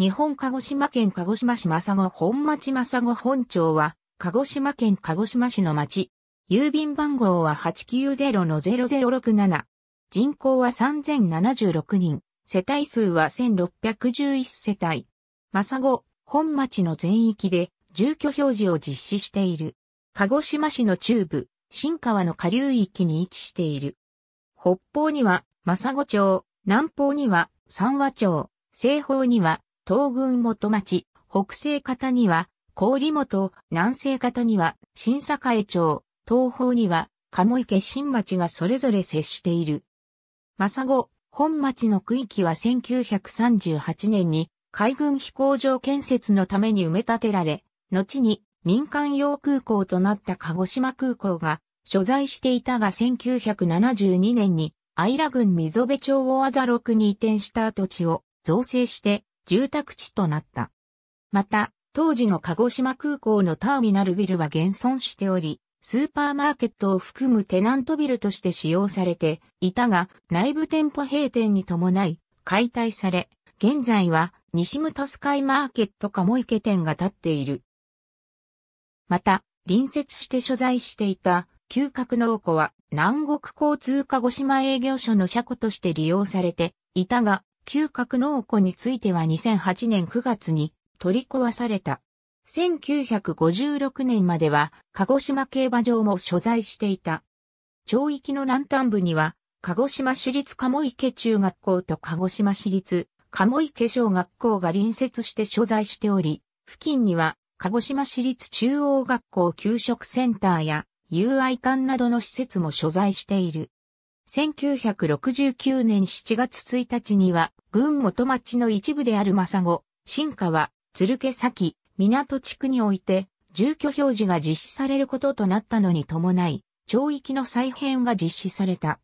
日本鹿児島県鹿児島市正子本町正子本町は、鹿児島県鹿児島市の町。郵便番号は890-0067。人口は3076人。世帯数は1611世帯。正子本町の全域で住居表示を実施している。鹿児島市の中部、新川の下流域に位置している。北方には、正子町、南方には、三和町、西方には、東軍元町、北西方には、郡本、南西方には、新栄町、東方には、鴨池新町がそれぞれ接している。正後、本町の区域は1938年に海軍飛行場建設のために埋め立てられ、後に民間用空港となった鹿児島空港が所在していたが1972年にアイラ郡溝部町をあざ6に移転した跡地を造成して住宅地となった。また、当時の鹿児島空港のターミナルビルは現存しており、スーパーマーケットを含むテナントビルとして使用されていたが、内部店舗閉店に伴い解体され、現在は西武スカイマーケットかも池店が建っている。また、隣接して所在していた旧角の庫は南国交通鹿児島営業所の車庫として利用されていたが、旧格納庫については2008年9月に取り壊された。1956年までは鹿児島競馬場も所在していた。町域の南端部には鹿児島市立鴨池中学校と鹿児島市立鴨池小学校が隣接して所在しており、付近には鹿児島市立中央学校給食センターや友愛館などの施設も所在している。1969年7月1日には、群元町の一部である正子、新川、鶴毛崎、港地区において、住居表示が実施されることとなったのに伴い、町域の再編が実施された。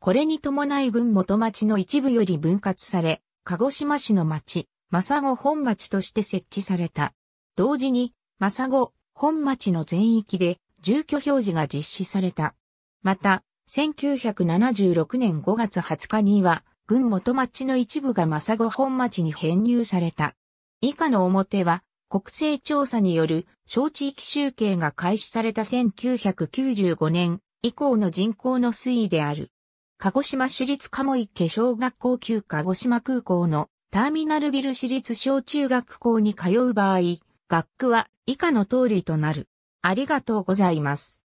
これに伴い群元町の一部より分割され、鹿児島市の町、正子本町として設置された。同時に、正子本町の全域で住居表示が実施された。また、1976年5月20日には、郡元町の一部が政子本町に編入された。以下の表は、国勢調査による小地域集計が開始された1995年以降の人口の推移である。鹿児島市立鴨池小学校級鹿児島空港のターミナルビル市立小中学校に通う場合、学区は以下の通りとなる。ありがとうございます。